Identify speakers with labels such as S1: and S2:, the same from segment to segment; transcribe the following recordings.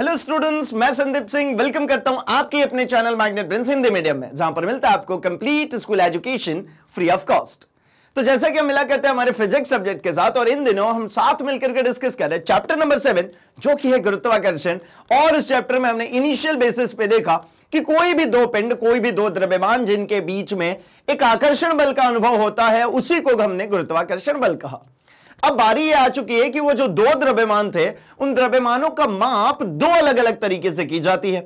S1: hello students मैं Sandeep Singh welcome करता हूं आपके अपने channel magnet brain Hindi medium में जहां पर मिलता है आपको complete school education free of cost तो जैसा कि हम मिला करते हैं हमारे फिजिक्स सब्जेक्ट के साथ और इन दिनों हम साथ मिलकर के डिस्कस कर रहे हैं चैप्टर नंबर सेवन जो कि है गुरुत्वाकर्षण और इस चैप्टर में हमने इनिशियल बेसिस पे देखा कि कोई भी दो पिंड कोई भी दो द्रव्यमान जिनके बीच में एक आकर्षण बल का अनुभव होता है उसी को हमने गुरुत्वाकर्षण बल कहा अब बारी ये आ चुकी है कि वो जो दो द्रव्यमान थे उन द्रव्यमानों का माप दो अलग अलग तरीके से की जाती है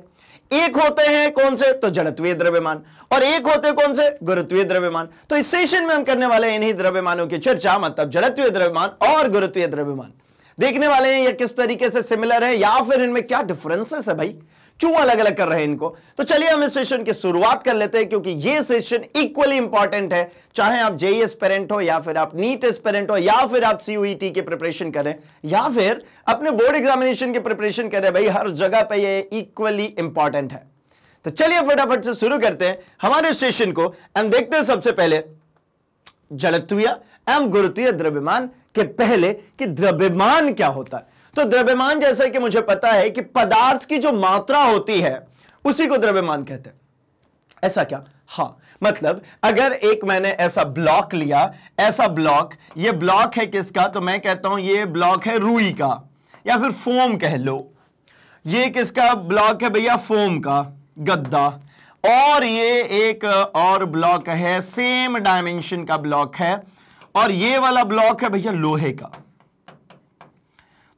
S1: एक होते हैं कौन से तो जड़त्वीय द्रव्यमान और एक होते कौन से गुरुत्वीय द्रव्यमान तो इस सेशन में हम करने वाले इन्हीं द्रव्यमानों की चर्चा मतलब जड़त्वीय द्रव्यमान और गुरुत्वीय द्रव्यमान देखने वाले हैं ये किस तरीके से सिमिलर है या फिर इनमें क्या डिफरेंसेस है भाई क्यों अलग अलग कर रहे हैं इनको तो चलिए हम इस सेशन की शुरुआत कर लेते हैं क्योंकि ये सेशन इक्वली इंपॉर्टेंट है चाहे आप जेई एस्पेरेंट e हो या फिर आप नीट एस्पेरेंट हो या फिर आप सीयूईटी के प्रिपरेशन करें या फिर अपने बोर्ड एग्जामिनेशन के प्रिपरेशन करें भाई हर जगह पर यह इक्वली इंपॉर्टेंट है तो चलिए फटाफट से शुरू करते हैं हमारे सेशन को एंड देखते हैं सबसे पहले जड़त्वीय एवं गुरुत्वीय द्रव्यमान के पहले कि द्रव्यमान क्या होता है तो द्रव्यमान जैसा कि मुझे पता है कि पदार्थ की जो मात्रा होती है उसी को द्रव्यमान कहते हैं ऐसा क्या हाँ मतलब अगर एक मैंने ऐसा ब्लॉक लिया ऐसा ब्लॉक ये ब्लॉक है किसका तो मैं कहता हूं ये ब्लॉक है रूई का या फिर फोम कह लो ये किसका ब्लॉक है भैया फोम का गद्दा और ये एक और ब्लॉक है सेम डायमेंशन का ब्लॉक है और ये वाला ब्लॉक है भैया लोहे का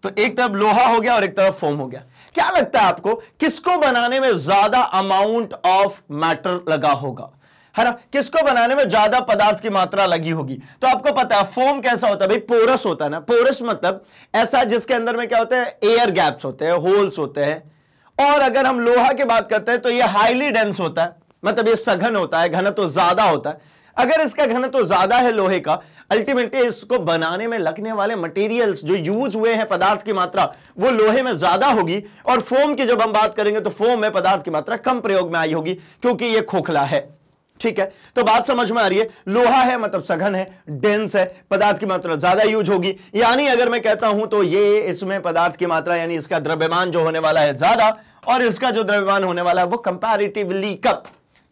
S1: तो एक तरफ लोहा हो गया और एक तरफ फोम हो गया क्या लगता है आपको किसको बनाने में ज्यादा अमाउंट ऑफ मैटर लगा होगा है ना किसको बनाने में ज्यादा पदार्थ की मात्रा लगी होगी तो आपको पता है फोम कैसा होता है भाई पोरस होता है ना पोरस मतलब ऐसा जिसके अंदर में क्या होता है एयर गैप्स होते हैं होल्स होते हैं और अगर हम लोहा की बात करते हैं तो ये हाईली डेंस होता है मतलब ये सघन होता है घन तो ज्यादा होता है अगर इसका घन तो ज्यादा है लोहे का अल्टीमेटली इसको बनाने में लगने वाले मटेरियल्स जो यूज हुए हैं पदार्थ की मात्रा वो लोहे में ज्यादा होगी और फोम की जब हम बात करेंगे तो फोम में पदार्थ की मात्रा कम प्रयोग में आई होगी क्योंकि ये खोखला है ठीक है तो बात समझ में आ रही है लोहा है मतलब सघन है डेंस है पदार्थ की मात्रा ज्यादा यूज होगी यानी अगर मैं कहता हूं तो ये इसमें पदार्थ की मात्रा यानी इसका द्रव्यमान जो होने वाला है ज्यादा और इसका जो द्रव्यमान होने वाला है वो कंपैरेटिवली कम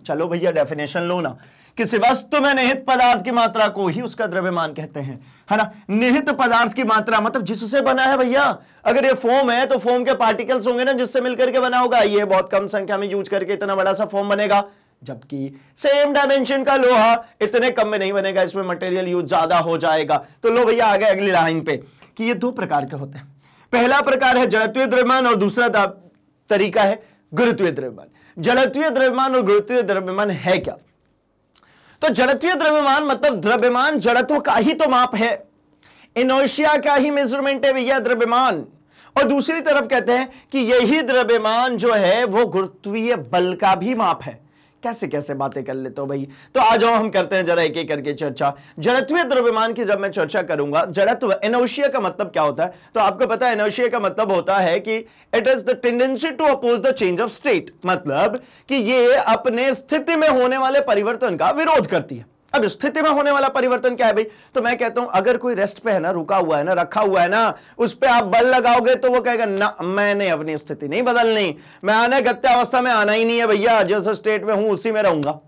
S1: चलो भैया डेफिनेशन लो ना किसी वस्तु में निहित पदार्थ की मात्रा को ही उसका द्रव्यमान कहते हैं है ना निहित पदार्थ की मात्रा मतलब जिससे बना है भैया अगर ये फोम है तो फोम के पार्टिकल्स होंगे ना जिससे मिलकर के बना होगा ये बहुत कम संख्या में यूज करके इतना बड़ा सा फोम बनेगा जबकि सेम डायमेंशन का लोहा इतने कम में नहीं बनेगा इसमें मटेरियल यूज ज्यादा हो जाएगा तो लो भैया आगे अगली लाइन पे कि ये दो प्रकार के होते हैं पहला प्रकार है जलत्वीय द्रव्यमान और दूसरा तरीका है गुरुत्वीय द्रव्यमान जलत्वीय द्रव्यमान और गुरुत्वीय द्रव्यमान है क्या तो जड़त्वीय द्रव्यमान मतलब द्रव्यमान जड़त्व का ही तो माप है इनोशिया का ही मेजरमेंट है भैया द्रव्यमान और दूसरी तरफ कहते हैं कि यही द्रव्यमान जो है वो गुरुत्वीय बल का भी माप है कैसे कैसे बातें कर लेते हो भाई तो आ जाओ हम करते हैं जरा एक एक करके चर्चा जड़त्वीय द्रव्यमान की जब मैं चर्चा करूंगा जड़त्व एनोशिया का मतलब क्या होता है तो आपको पता है एनोशिया का मतलब होता है कि it is the tendency to oppose the change of state मतलब कि ये अपने स्थिति में होने वाले परिवर्तन का विरोध करती है अब स्थिति में होने वाला परिवर्तन क्या है भाई तो मैं कहता हूं अगर कोई रेस्ट पे है ना रुका हुआ है ना रखा हुआ है ना उस पर आप बल लगाओगे तो वो कहेगा ना मैंने अपनी स्थिति नहीं बदलनी मैं आने गत्या अवस्था में आना ही नहीं है भैया जिस स्टेट में हूं उसी में रहूंगा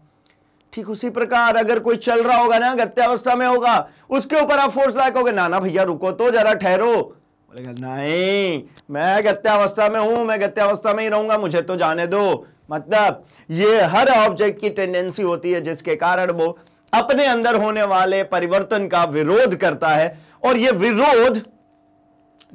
S1: ठीक उसी प्रकार अगर कोई चल रहा होगा ना गत्यावस्था में होगा उसके ऊपर आप फोर्स लाकोगे ना ना भैया रुको तो जरा ठहरो बोलेगा नहीं मैं गत्यावस्था में हूं मैं गत्यावस्था में ही रहूंगा मुझे तो जाने दो मतलब ये हर ऑब्जेक्ट की टेंडेंसी होती है जिसके कारण वो अपने अंदर होने वाले परिवर्तन का विरोध करता है और यह विरोध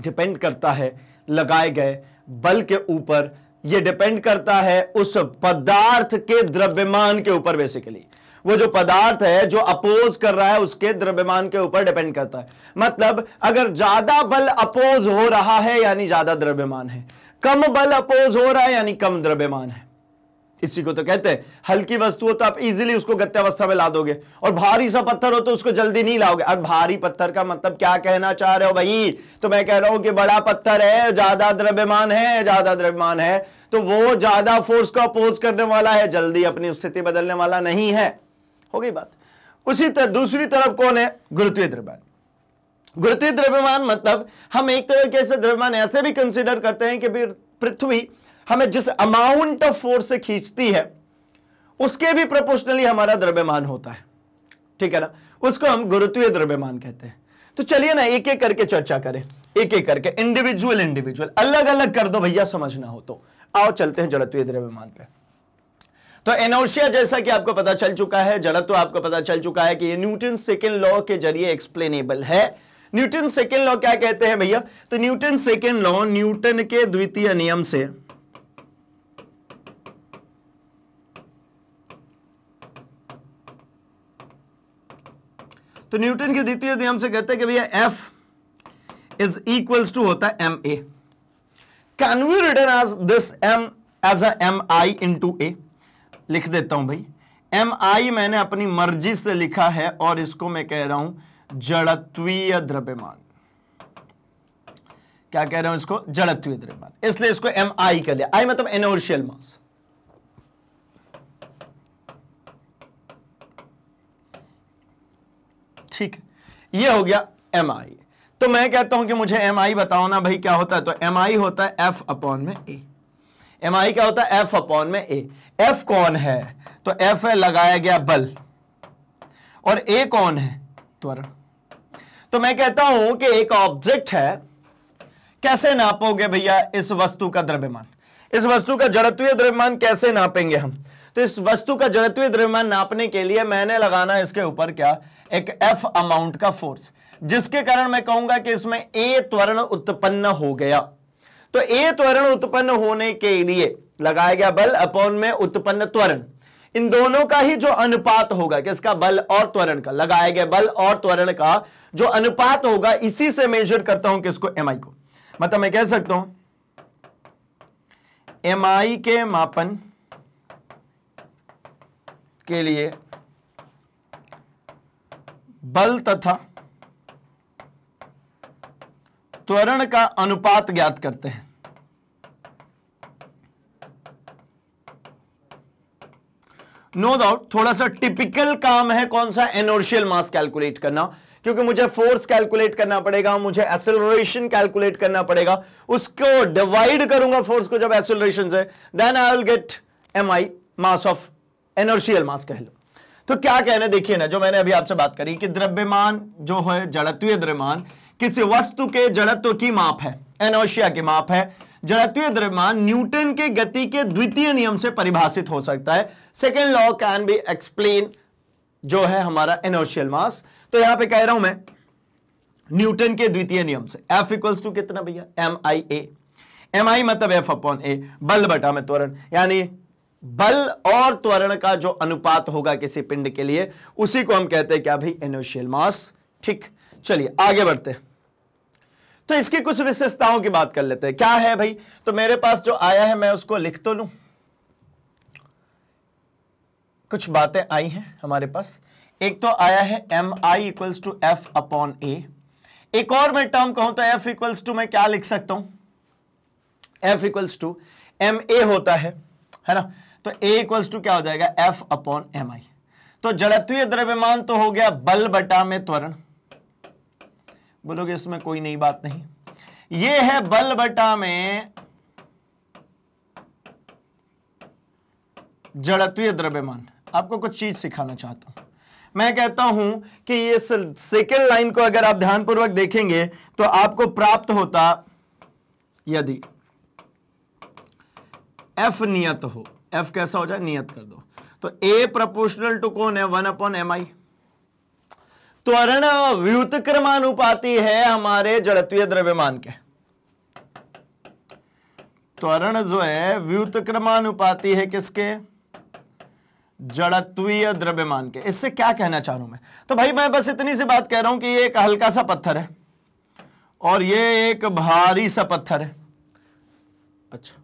S1: डिपेंड करता है लगाए गए बल के ऊपर यह डिपेंड करता है उस पदार्थ के द्रव्यमान के ऊपर बेसिकली वो जो पदार्थ है जो अपोज कर रहा है उसके द्रव्यमान के ऊपर डिपेंड करता है मतलब अगर ज्यादा बल अपोज हो रहा है यानी ज्यादा द्रव्यमान है कम बल अपोज हो रहा है यानी कम द्रव्यमान है इसी को तो कहते हैं हल्की वस्तु हो तो आप इजीली उसको गत्यावस्था में ला दोगे और भारी सा पत्थर हो तो उसको जल्दी नहीं लाओगे अब भारी पत्थर का मतलब क्या कहना चाह रहे हो भाई तो मैं कह रहा हूं कि बड़ा पत्थर है ज्यादा द्रव्यमान है ज्यादा द्रव्यमान है तो वो ज्यादा फोर्स को अपोज करने वाला है जल्दी अपनी स्थिति बदलने वाला नहीं है हो गई बात उसी तरह दूसरी तरफ कौन है गुरुत्वीय द्रव्यमान गुरुत्वीय द्रव्यमान मतलब हम एक तरीके से द्रव्यमान ऐसे भी कंसिडर करते हैं कि पृथ्वी हमें जिस अमाउंट ऑफ फोर्स से खींचती है उसके भी प्रोपोर्शनली हमारा द्रव्यमान होता है ठीक है ना उसको हम गुरुत्वीय द्रव्यमान कहते हैं तो चलिए ना एक एक करके चर्चा करें एक एक करके इंडिविजुअल इंडिविजुअल अलग अलग कर दो भैया समझना हो तो आओ चलते हैं जड़त्वीय द्रव्यमान पे तो एनोशिया जैसा कि आपको पता चल चुका है जड़त्व तो आपको पता चल चुका है कि ये न्यूटन सेकेंड लॉ के जरिए एक्सप्लेनेबल है न्यूटन सेकेंड लॉ क्या कहते हैं भैया तो न्यूटन सेकेंड लॉ न्यूटन के द्वितीय नियम से तो न्यूटन के द्वितीय नियम से कहते हैं कि भैया एफ इज इक्वल्स टू होता है M A can we return as this M as M I into A लिख देता हूं भाई एम आई मैंने अपनी मर्जी से लिखा है और इसको मैं कह रहा हूं जड़त्वीय द्रव्यमान क्या कह रहा हूं इसको जड़त्वीय द्रव्यमान इसलिए इसको एम आई कर लिया आई मतलब एनोर्शियल मास ठीक है ये हो गया एम आई तो मैं कहता हूं कि मुझे एम आई बताओ ना भाई क्या होता है तो एम आई होता है एफ अपॉन में ए एम आई क्या होता है एफ अपॉन में ए एफ कौन है तो एफ है लगाया गया बल और ए कौन है त्वरण तो मैं कहता हूं कि एक ऑब्जेक्ट है कैसे नापोगे भैया इस वस्तु का द्रव्यमान इस वस्तु का जड़त्वीय द्रव्यमान कैसे नापेंगे हम तो इस वस्तु का जड़त्वीय द्रव्यमान नापने के लिए मैंने लगाना इसके ऊपर क्या एक एफ अमाउंट का फोर्स जिसके कारण मैं कहूंगा कि इसमें ए त्वरण उत्पन्न हो गया तो ए त्वरण उत्पन्न होने के लिए लगाया गया बल अपॉन में उत्पन्न त्वरण इन दोनों का ही जो अनुपात होगा किसका बल और त्वरण का लगाया गया बल और त्वरण का जो अनुपात होगा इसी से मेजर करता हूं किसको एम आई को मतलब मैं कह सकता हूं एम आई के मापन के लिए बल तथा त्वरण का अनुपात ज्ञात करते हैं नो no डाउट थोड़ा सा टिपिकल काम है कौन सा एनोर्शियल मास कैलकुलेट करना क्योंकि मुझे फोर्स कैलकुलेट करना पड़ेगा मुझे एसेलरेशन कैलकुलेट करना पड़ेगा उसको डिवाइड करूंगा फोर्स को जब एसेलरेशन से then I will get M I mass of inertial mass कह लो तो क्या कहना देखिए ना जो मैंने अभी आपसे बात करी कि द्रव्यमान जो है जड़त्वीय द्रव्यमान किसी वस्तु के जड़त्व की माप है एनोशिया की माप है जड़त्वीय द्रव्यमान न्यूटन के गति के द्वितीय नियम से परिभाषित हो सकता है second law can be explain जो है हमारा एनोशियल मास तो यहां पे कह रहा हूं मैं न्यूटन के द्वितीय नियम से एफ इक्वल्स टू कितना भैया एम आई ए एम आई मतलब एफ अपॉन ए बल बटा में त्वरण यानी बल और त्वरण का जो अनुपात होगा किसी पिंड के लिए उसी को हम कहते हैं क्या भाई एनोशियल मास ठीक चलिए आगे बढ़ते हैं तो इसकी कुछ विशेषताओं की बात कर लेते हैं क्या है भाई तो मेरे पास जो आया है मैं उसको लिख तो लू कुछ बातें आई हैं हमारे पास एक तो आया है M I equals to F upon A एक और मैं टर्म कहूं तो एफ इक्वल्स टू मैं क्या लिख सकता हूं F equals to M A होता है है ना तो ए इक्वल्स टू क्या हो जाएगा एफ अपॉन एम आई तो जड़त्वीय द्रव्यमान तो हो गया बल बटा में त्वरण बोलोगे इसमें कोई नई बात नहीं ये है बल बटा में जड़त्वीय द्रव्यमान आपको कुछ चीज सिखाना चाहता हूं मैं कहता हूं कि ये सेकेंड लाइन को अगर आप ध्यानपूर्वक देखेंगे तो आपको प्राप्त होता यदि एफ नियत हो एफ कैसा हो जाए नियत कर दो तो ए प्रपोर्शनल टू कौन है वन अपॉन एम आई त्वरण व्युत है हमारे जड़त्वीय द्रव्यमान के त्वरण तो जो है व्युत है किसके जड़त्वीय द्रव्यमान के इससे क्या कहना चाह रहा हूं मैं तो भाई मैं बस इतनी सी बात कह रहा हूं कि ये एक हल्का सा पत्थर है और ये एक भारी सा पत्थर है अच्छा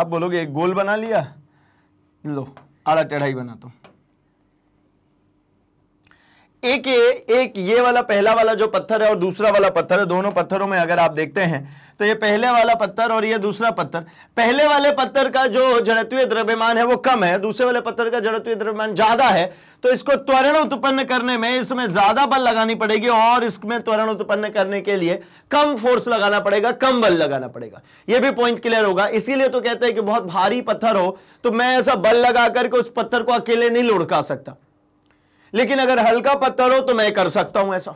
S1: आप बोलोगे एक गोल बना लिया लो आड़ा टेढ़ाई बनाता हूँ एक ये एक ये वाला पहला वाला जो पत्थर है और दूसरा वाला पत्थर है दोनों पत्थरों में अगर आप देखते हैं तो ये पहले वाला पत्थर और ये दूसरा पत्थर पहले वाले पत्थर का जो जड़त्वीय द्रव्यमान है वो कम है दूसरे वाले पत्थर का जड़त्वीय द्रव्यमान ज्यादा है तो इसको त्वरण उत्पन्न करने में इसमें ज्यादा बल लगानी पड़ेगी और इसमें त्वरण उत्पन्न करने के लिए कम फोर्स लगाना पड़ेगा कम बल लगाना पड़ेगा यह भी पॉइंट क्लियर होगा इसीलिए तो कहते हैं कि बहुत भारी पत्थर हो तो मैं ऐसा बल लगा करके उस पत्थर को अकेले नहीं लुढ़का सकता लेकिन अगर हल्का पत्थर हो तो मैं कर सकता हूं ऐसा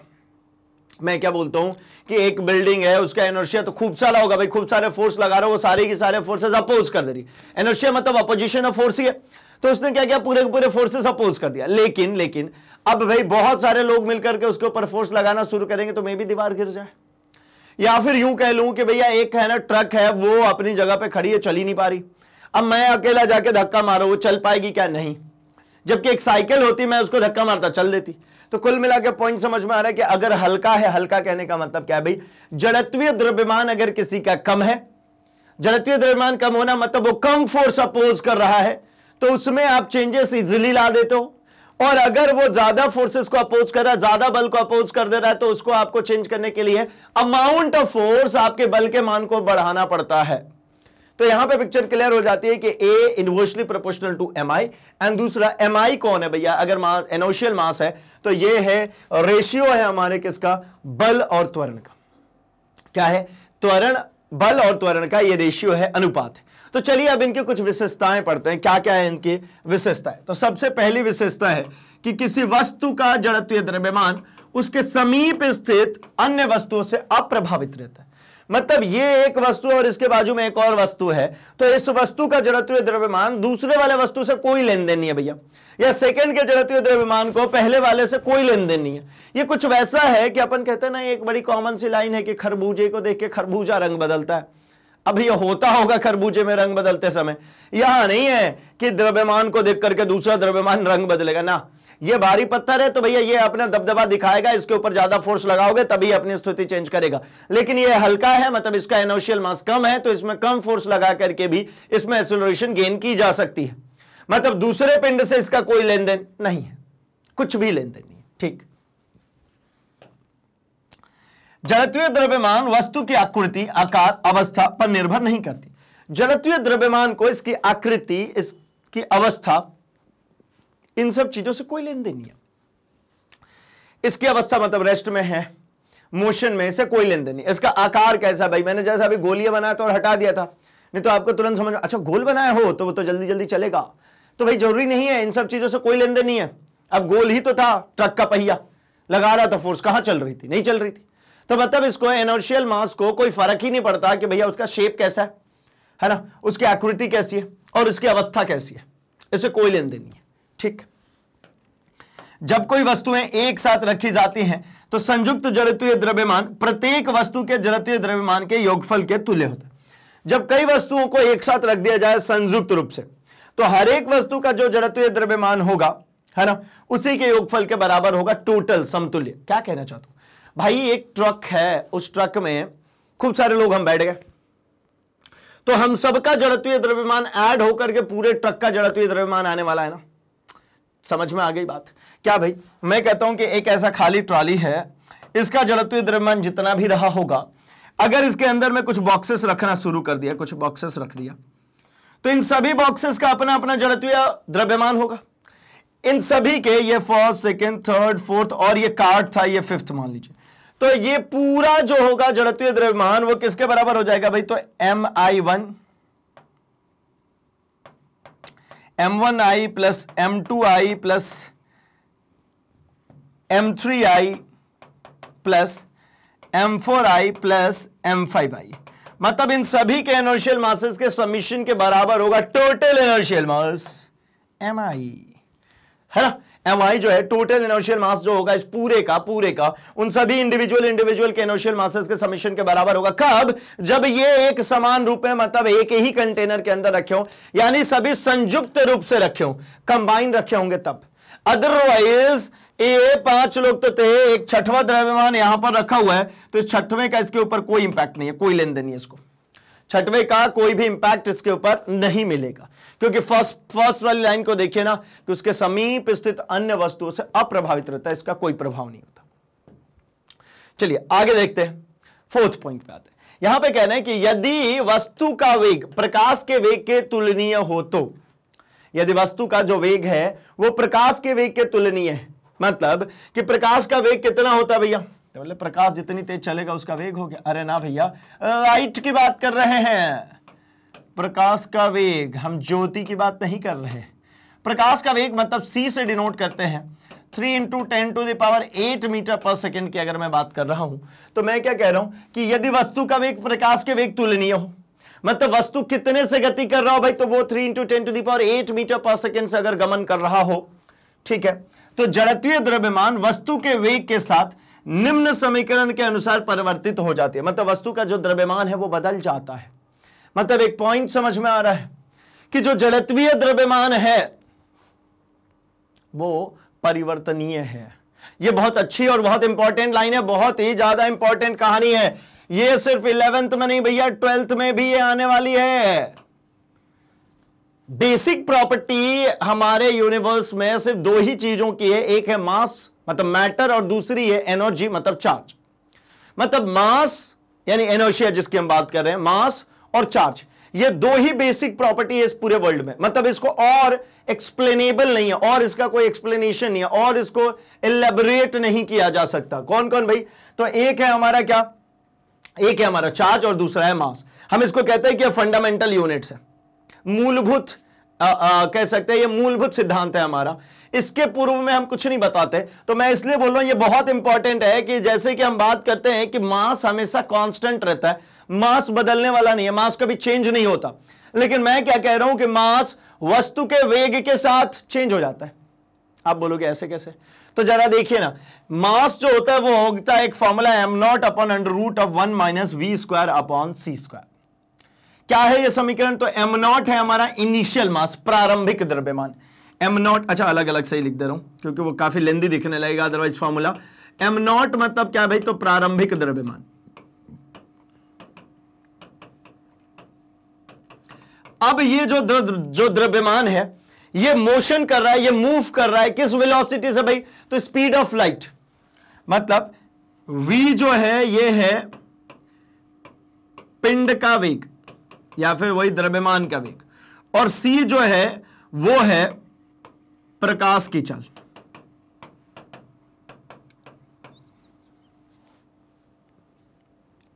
S1: मैं क्या बोलता हूं कि एक बिल्डिंग है उसका एनर्शिया तो खूब सारा होगा भाई खूब सारे फोर्स लगा रहा हो वो सारे की सारे फोर्सेस अपोज कर दे रही एनर्शिया मतलब अपोजिशन ऑफ फोर्स ही है तो उसने क्या किया पूरे के पूरे फोर्सेस अपोज कर दिया लेकिन लेकिन अब भाई बहुत सारे लोग मिलकर के उसके ऊपर फोर्स लगाना शुरू करेंगे तो मे भी दीवार गिर जाए या फिर यूं कह लू कि भैया एक है ना ट्रक है वो अपनी जगह पर खड़ी है चली नहीं पा रही अब मैं अकेला जाके धक्का मारो वो चल पाएगी क्या नहीं जबकि एक साइकिल होती मैं उसको धक्का मारता चल देती तो कुल मिला के पॉइंट समझ में आ रहा है कि अगर हल्का है हल्का कहने का मतलब क्या है भाई जड़त्वीय द्रव्यमान अगर किसी का कम है जड़त्वीय द्रव्यमान कम होना मतलब वो कम फोर्स अपोज कर रहा है तो उसमें आप चेंजेस इजिली ला देते हो और अगर वो ज्यादा फोर्सेस को अपोज कर रहा है ज्यादा बल को अपोज कर दे रहा है तो उसको आपको चेंज करने के लिए अमाउंट ऑफ फोर्स आपके बल के मान को बढ़ाना पड़ता है तो यहां पे पिक्चर क्लियर हो जाती है कि A inversely proportional to M I and दूसरा एम आई कौन है भैया अगर मास एनोशियल मास है तो ये है रेशियो है हमारे किसका बल और त्वरण का क्या है त्वरण बल और त्वरण का ये रेशियो है अनुपात है तो चलिए अब इनके कुछ विशेषताएं पढ़ते हैं क्या क्या है इनकी विशेषताएं तो सबसे पहली विशेषता है कि किसी वस्तु का जड़त्वीय द्रव्यमान उसके समीप स्थित अन्य वस्तुओं से अप्रभावित रहता है मतलब ये एक वस्तु और इसके बाजू में एक और वस्तु है तो इस वस्तु का जड़त द्रव्यमान दूसरे वाले वस्तु से कोई लेन देन नहीं है भैया या सेकंड के जड़त्वीय द्रव्यमान को पहले वाले से कोई लेन देन नहीं है ये कुछ वैसा है कि अपन कहते हैं ना एक बड़ी कॉमन सी लाइन है कि खरबूजे को देख के खरबूजा रंग बदलता है अब यह होता होगा खरबूजे में रंग बदलते समय यहां नहीं है कि द्रव्यमान को देख करके दूसरा द्रव्यमान रंग बदलेगा ना ये भारी पत्थर है तो भैया ये अपना दबदबा दिखाएगा इसके ऊपर ज्यादा फोर्स लगाओगे तभी अपनी स्थिति चेंज करेगा लेकिन ये हल्का है मतलब इसका एनोशियल मास कम है तो इसमें कम फोर्स लगा करके भी इसमें एसोलरेशन गेन की जा सकती है मतलब दूसरे पिंड से इसका कोई लेन नहीं है कुछ भी लेन देन नहीं ठीक जलत्वीय द्रव्यमान वस्तु की आकृति आकार अवस्था पर निर्भर नहीं करती जलत्वीय द्रव्यमान को इसकी आकृति इसकी अवस्था इन सब चीजों से कोई लेन देन नहीं है इसकी अवस्था मतलब रेस्ट में है मोशन में इसे कोई लेन देन नहीं इसका आकार कैसा भाई मैंने जैसा अभी गोलियां बनाया था और हटा दिया था नहीं तो आपको तुरंत समझ अच्छा गोल बनाया हो तो वो तो जल्दी जल्दी चलेगा तो भाई जरूरी नहीं है इन सब चीजों से कोई लेन देन नहीं है अब गोल ही तो था ट्रक का पहिया लगा रहा था फोर्स कहां चल रही थी नहीं चल रही थी तो मतलब इसको एनर्शियल मास को कोई फर्क ही नहीं पड़ता कि भैया उसका शेप कैसा है है ना उसकी आकृति कैसी है और उसकी अवस्था कैसी है इसे कोई लेन देन नहीं है ठीक जब कोई वस्तुएं एक साथ रखी जाती हैं तो संयुक्त जड़तीय द्रव्यमान प्रत्येक वस्तु के जड़तीय द्रव्यमान के योगफल के तुल्य होता है जब कई वस्तुओं को एक साथ रख दिया जाए संयुक्त रूप से तो हर एक वस्तु का जो जड़तीय द्रव्यमान होगा है ना उसी के योगफल के बराबर होगा टोटल समतुल्य क्या कहना चाहता हूं भाई एक ट्रक है उस ट्रक में खूब सारे लोग हम बैठ गए तो हम सबका जड़तीय द्रव्यमान ऐड होकर के पूरे ट्रक का जड़तीय द्रव्यमान आने वाला है ना समझ में आ गई बात क्या भाई मैं कहता हूं कि एक ऐसा खाली ट्रॉली है इसका जड़त्वीय द्रव्यमान जितना भी रहा होगा अगर इसके अंदर में कुछ बॉक्सेस रखना शुरू कर दिया कुछ बॉक्सेस रख दिया तो इन सभी बॉक्सेस का अपना अपना जड़त्वीय द्रव्यमान होगा इन सभी के ये फर्स्ट सेकेंड थर्ड फोर्थ और ये कार्ड था ये फिफ्थ मान लीजिए तो ये पूरा जो होगा जड़त्वीय द्रव्यमान वो किसके बराबर हो जाएगा भाई तो M I one M one I plus M two I plus M three I plus M four I plus M five I मतलब इन सभी के एनर्शियल मासेस के समिशन के बराबर होगा total inertial mass M I है ना एम आई जो है टोटल इनर्शियल मास जो होगा इस पूरे का पूरे का उन सभी इंडिविजुअल इंडिविजुअल के इनर्शियल मासेस के समीशन के बराबर होगा कब जब ये एक समान रूप में मतलब एक ही कंटेनर के अंदर रखे हो यानी सभी संयुक्त रूप से रखे हो कंबाइन रखे होंगे तब अदरवाइज ये पांच लोग तो थे एक छठवा द्रव्यमान यहां पर रखा हुआ है तो इस छठवें का इसके ऊपर कोई इंपैक्ट नहीं है कोई लेन नहीं है इसको छठवे का कोई भी इंपैक्ट इसके ऊपर नहीं मिलेगा क्योंकि फर्स्ट फर्स्ट वाली लाइन को देखिए ना कि उसके समीप स्थित अन्य वस्तुओं से अप्रभावित रहता है इसका कोई प्रभाव नहीं होता चलिए आगे देखते हैं फोर्थ पॉइंट पे आते हैं यहां पे कहना है कि यदि वस्तु का वेग प्रकाश के वेग के तुलनीय हो तो यदि वस्तु का जो वेग है वो प्रकाश के वेग के तुलनीय है मतलब कि प्रकाश का वेग कितना होता है भैया तो मतलब प्रकाश जितनी तेज चलेगा उसका वेग हो गया अरे ना भैया लाइट की बात कर रहे हैं प्रकाश का वेग हम ज्योति की बात नहीं कर रहे प्रकाश का वेग मतलब सी से डिनोट करते हैं three into ten to the power eight metre per second की अगर मैं बात कर रहा हूं तो मैं क्या कह रहा हूं कि यदि वस्तु का वेग प्रकाश के वेग तुलनीय हो मतलब वस्तु कितने से गति कर रहा हो भाई तो वो three into ten to the power eight metre per second से अगर गमन कर रहा हो ठीक है तो जड़तीय द्रव्यमान वस्तु के वेग के साथ निम्न समीकरण के अनुसार परिवर्तित हो जाती है मतलब वस्तु का जो द्रव्यमान है वो बदल जाता है मतलब एक पॉइंट समझ में आ रहा है कि जो जड़त्वीय द्रव्यमान है वो परिवर्तनीय है ये बहुत अच्छी और बहुत इंपॉर्टेंट लाइन है बहुत ही ज्यादा इंपॉर्टेंट कहानी है ये सिर्फ इलेवेंथ में नहीं भैया ट्वेल्थ में भी ये आने वाली है बेसिक प्रॉपर्टी हमारे यूनिवर्स में सिर्फ दो ही चीजों की है एक है मास मतलब मैटर और दूसरी है एनर्जी मतलब चार्ज मतलब मास यानी एनर्शिया जिसकी हम बात कर रहे हैं मास और चार्ज ये दो ही बेसिक प्रॉपर्टी है इस पूरे वर्ल्ड में मतलब इसको और एक्सप्लेनेबल नहीं है और इसका कोई एक्सप्लेनेशन नहीं है और इसको एलेबरेट नहीं किया जा सकता कौन कौन भाई तो एक है हमारा क्या एक है हमारा चार्ज और दूसरा है मास हम इसको कहते हैं कि फंडामेंटल यूनिट्स है मूलभूत कह सकते हैं ये मूलभूत सिद्धांत है हमारा इसके पूर्व में हम कुछ नहीं बताते तो मैं इसलिए बोल रहा हूं ये बहुत इंपॉर्टेंट है कि जैसे कि हम बात करते हैं कि मास हमेशा कॉन्स्टेंट रहता है मास बदलने वाला नहीं है मास कभी चेंज नहीं होता लेकिन मैं क्या कह रहा हूं कि मास वस्तु के वेग के साथ चेंज हो जाता है आप बोलोगे ऐसे कैसे तो जरा देखिए ना मास जो होता है वो होता है एक formula M naught upon under root of one minus V square upon C square क्या है ये समीकरण तो एम नॉट है हमारा इनिशियल मास प्रारंभिक द्रव्यमान एम नॉट अच्छा अलग अलग से ही लिख दे रहा हूं क्योंकि वो काफ़ी लेंदी दिखने लगेगा अदरवाइज फॉर्मूला एम नॉट मतलब क्या भाई तो प्रारंभिक द्रव्यमान अब ये जो द्र, जो द्रव्यमान है ये मोशन कर रहा है ये मूव कर रहा है किस वेलोसिटी से भाई तो स्पीड ऑफ लाइट मतलब वी जो है ये है पिंड का वेग या फिर वही द्रव्यमान का वेग और सी जो है वो है प्रकाश की चाल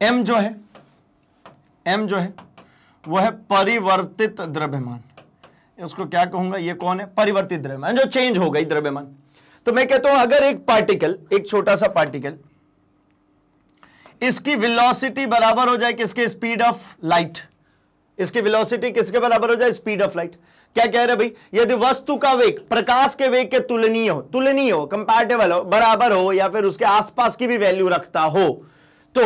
S1: एम जो है एम जो है वो है परिवर्तित द्रव्यमान उसको क्या कहूंगा ये कौन है परिवर्तित द्रव्यमान जो चेंज हो गई द्रव्यमान तो मैं कहता हूं अगर एक पार्टिकल एक छोटा सा पार्टिकल इसकी वेलोसिटी बराबर हो जाए किसके स्पीड ऑफ लाइट इसकी वेलोसिटी किसके बराबर हो जाए स्पीड ऑफ लाइट क्या कह रहे भाई यदि वस्तु का वेग प्रकाश के वेग के तुलनीय हो तुलनीय हो कंपैरेटिबल हो बराबर हो या फिर उसके आसपास की भी वैल्यू रखता हो तो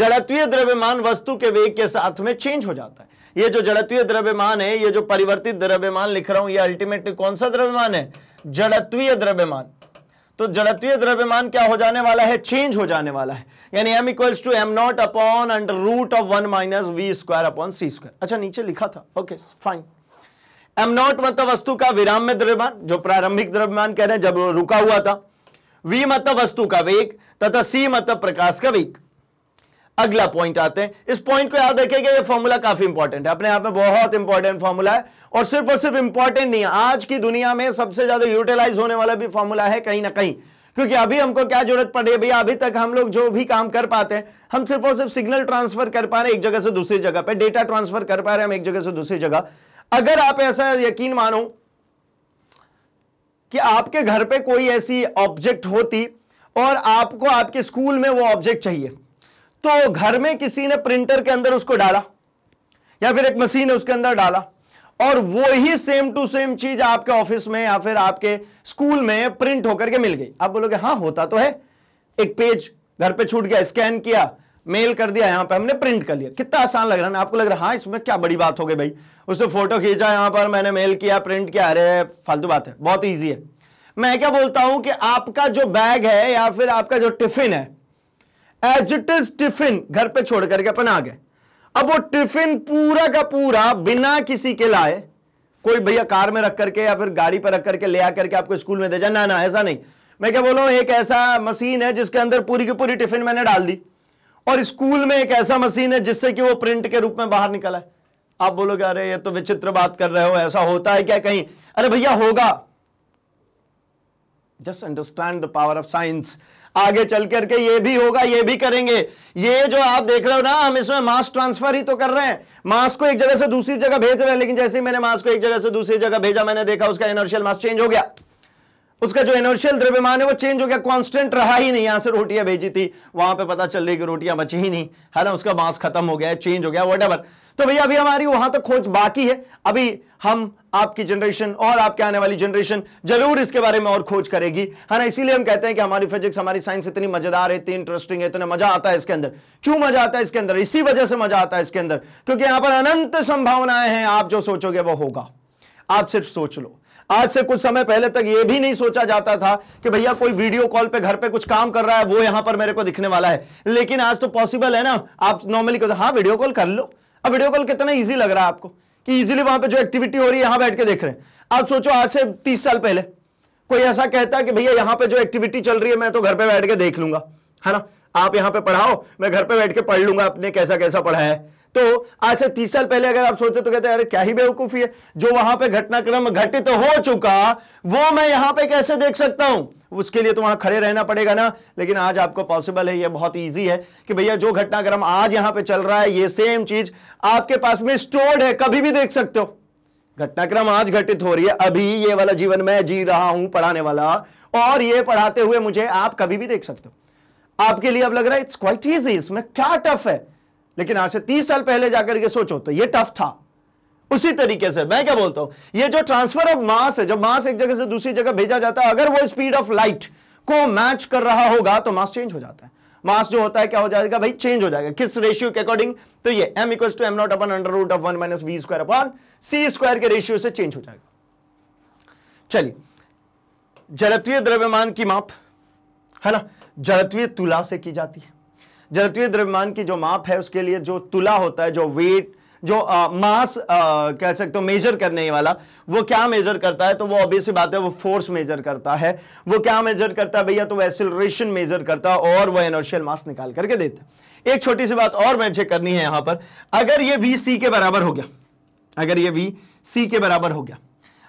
S1: जड़त्वीय द्रव्यमान वस्तु के वेग के साथ में चेंज हो जाता है ये जो जड़त्वीय द्रव्यमान है ये जो परिवर्तित द्रव्यमान लिख रहा हूं यह अल्टीमेटली कौन सा द्रव्यमान है जड़त्वीय द्रव्यमान तो जड़त्वीय द्रव्यमान क्या हो जाने वाला है चेंज हो जाने वाला है यानी m equals to M naught upon under root of one minus V square upon C square अच्छा नीचे लिखा था ओके फाइन एम नॉट मतलब वस्तु का विराम में द्रव्यमान जो प्रारंभिक द्रव्यमान कह रहे हैं जब रुका हुआ था v मतलब वस्तु का वेग तथा c मतलब प्रकाश का वेग अगला पॉइंट आते हैं इस पॉइंट को याद रखेगा ये फॉर्मूला काफी इंपॉर्टेंट है अपने आप में बहुत इंपॉर्टेंट फॉर्मूला है और सिर्फ और सिर्फ इंपॉर्टेंट नहीं है आज की दुनिया में सबसे ज्यादा यूटिलाइज होने वाला भी फॉर्मूला है कहीं ना कहीं क्योंकि अभी हमको क्या जरूरत पड़ रही है भैया अभी तक हम लोग जो भी काम कर पाते हैं हम सिर्फ और सिर्फ सिग्नल ट्रांसफर कर पा रहे हैं एक जगह से दूसरी जगह पर डेटा ट्रांसफर कर पा रहे हैं हम एक जगह से दूसरी जगह अगर आप ऐसा यकीन मानो कि आपके घर पर कोई ऐसी ऑब्जेक्ट होती और आपको आपके स्कूल में वो ऑब्जेक्ट चाहिए तो घर में किसी ने प्रिंटर के अंदर उसको डाला या फिर एक मशीन है उसके अंदर डाला और वो ही सेम टू सेम चीज आपके ऑफिस में या फिर आपके स्कूल में प्रिंट होकर के मिल गई आप बोलोगे हाँ होता तो है एक पेज घर पे छूट गया स्कैन किया मेल कर दिया यहां पे हमने प्रिंट कर लिया कितना आसान लग रहा है आपको लग रहा है हाँ इसमें क्या बड़ी बात हो गई भाई उसने फोटो खींचा यहां पर मैंने मेल किया प्रिंट किया अरे फालतू बात है बहुत ईजी है मैं क्या बोलता हूं कि आपका जो बैग है या फिर आपका जो टिफिन है एज इट इज टिफिन घर पे छोड़ करके अपन आ गए अब वो टिफिन पूरा का पूरा बिना किसी के लाए कोई भैया कार में रख करके या फिर गाड़ी पर रख करके ले आ करके आपको स्कूल में दे जाए ना ना ऐसा नहीं मैं क्या बोलो एक ऐसा मशीन है जिसके अंदर पूरी की पूरी टिफिन मैंने डाल दी और स्कूल में एक ऐसा मशीन है जिससे कि वो प्रिंट के रूप में बाहर निकला है आप बोलोगे अरे ये तो विचित्र बात कर रहे हो ऐसा होता है क्या कहीं अरे भैया होगा just understand the power of science आगे चल करके ये भी होगा ये भी करेंगे ये जो आप देख रहे हो ना हम इसमें मास ट्रांसफर ही तो कर रहे हैं मास को एक जगह से दूसरी जगह भेज रहे हैं लेकिन जैसे ही मैंने मास को एक जगह से दूसरी जगह भेजा मैंने देखा उसका इनर्शियल मास चेंज हो गया उसका जो इनर्शियल द्रव्यमान है वो चेंज हो गया कांस्टेंट रहा ही नहीं यहां से रोटियां भेजी थी वहां पे पता चल रही कि रोटियां बची ही नहीं है ना उसका बांस खत्म हो गया चेंज हो गया वट तो भैया अभी हमारी वहां तक तो खोज बाकी है अभी हम आपकी जनरेशन और आपके आने वाली जनरेशन जरूर इसके बारे में और खोज करेगी है ना इसीलिए हम कहते हैं कि हमारी फिजिक्स हमारी साइंस इतनी मजेदार है इतनी इंटरेस्टिंग है इतना मजा आता है इसके अंदर क्यों मजा आता है इसके अंदर इसी वजह से मजा आता है इसके अंदर क्योंकि यहां पर अनंत संभावनाएं हैं आप जो सोचोगे वो होगा आप सिर्फ सोच लो आज से कुछ समय पहले तक यह भी नहीं सोचा जाता था कि भैया कोई वीडियो कॉल पे घर पे कुछ काम कर रहा है वो यहां पर मेरे को दिखने वाला है लेकिन आज तो पॉसिबल है ना आप नॉर्मली कहते हाँ वीडियो कॉल कर लो अब वीडियो कॉल कितना ईजी लग रहा है आपको कि ईजिली वहां पर जो एक्टिविटी हो रही है यहां बैठ के देख रहे हैं आप सोचो आज से तीस साल पहले कोई ऐसा कहता है कि भैया यहां पर जो एक्टिविटी चल रही है मैं तो घर पर बैठ के देख लूंगा है ना आप यहां पे पढ़ाओ मैं घर पे बैठ के पढ़ लूंगा आपने कैसा कैसा पढ़ा है तो आज से तीस साल पहले अगर आप सोचते तो कहते अरे क्या ही बेवकूफी है जो वहां पे घटनाक्रम घटित तो हो चुका वो मैं यहां पे कैसे देख सकता हूं उसके लिए तो वहां खड़े रहना पड़ेगा ना लेकिन आज आपको पॉसिबल है ये बहुत इजी है कि भैया जो घटनाक्रम आज यहां पे चल रहा है ये सेम चीज आपके पास में स्टोर्ड है कभी भी देख सकते हो घटनाक्रम आज घटित हो रही है अभी ये वाला जीवन मैं जी रहा हूं पढ़ाने वाला और ये पढ़ाते हुए मुझे आप कभी भी देख सकते हो आपके लिए अब लग रहा है इट्स क्वाइट इजी इसमें क्या टफ है लेकिन आज से तीस साल पहले जाकर के सोचो तो ये टफ था उसी तरीके से मैं क्या बोलता हूं ये जो ट्रांसफर ऑफ मास है जब मास एक जगह से दूसरी जगह भेजा जाता है अगर वो स्पीड ऑफ लाइट को मैच कर रहा होगा तो मास चेंज हो जाता है मास जो होता है क्या हो जाएगा भाई चेंज हो जाएगा किस रेशियो के अकॉर्डिंग तो ये m equal to M naught upon under root of one minus V square upon C square के रेशियो से चेंज हो जाएगा चलिए जड़त्वीय द्रव्यमान की माप है ना जड़त्वीय तुला से की जाती है जलतीय द्रव्यमान की जो माप है उसके लिए जो तुला होता है जो वेट जो आ, मास आ, कह सकते हो मेजर करने वाला वो क्या मेजर करता है तो वो ऑब्वियस सी बात है वो फोर्स मेजर करता है वो क्या मेजर करता है भैया तो वो एक्सिलेशन मेजर करता है और वो एनर्शियल मास निकाल करके देता है एक छोटी सी बात और मैं चेक करनी है यहां पर अगर ये वी सी के बराबर हो गया अगर ये वी सी के बराबर हो गया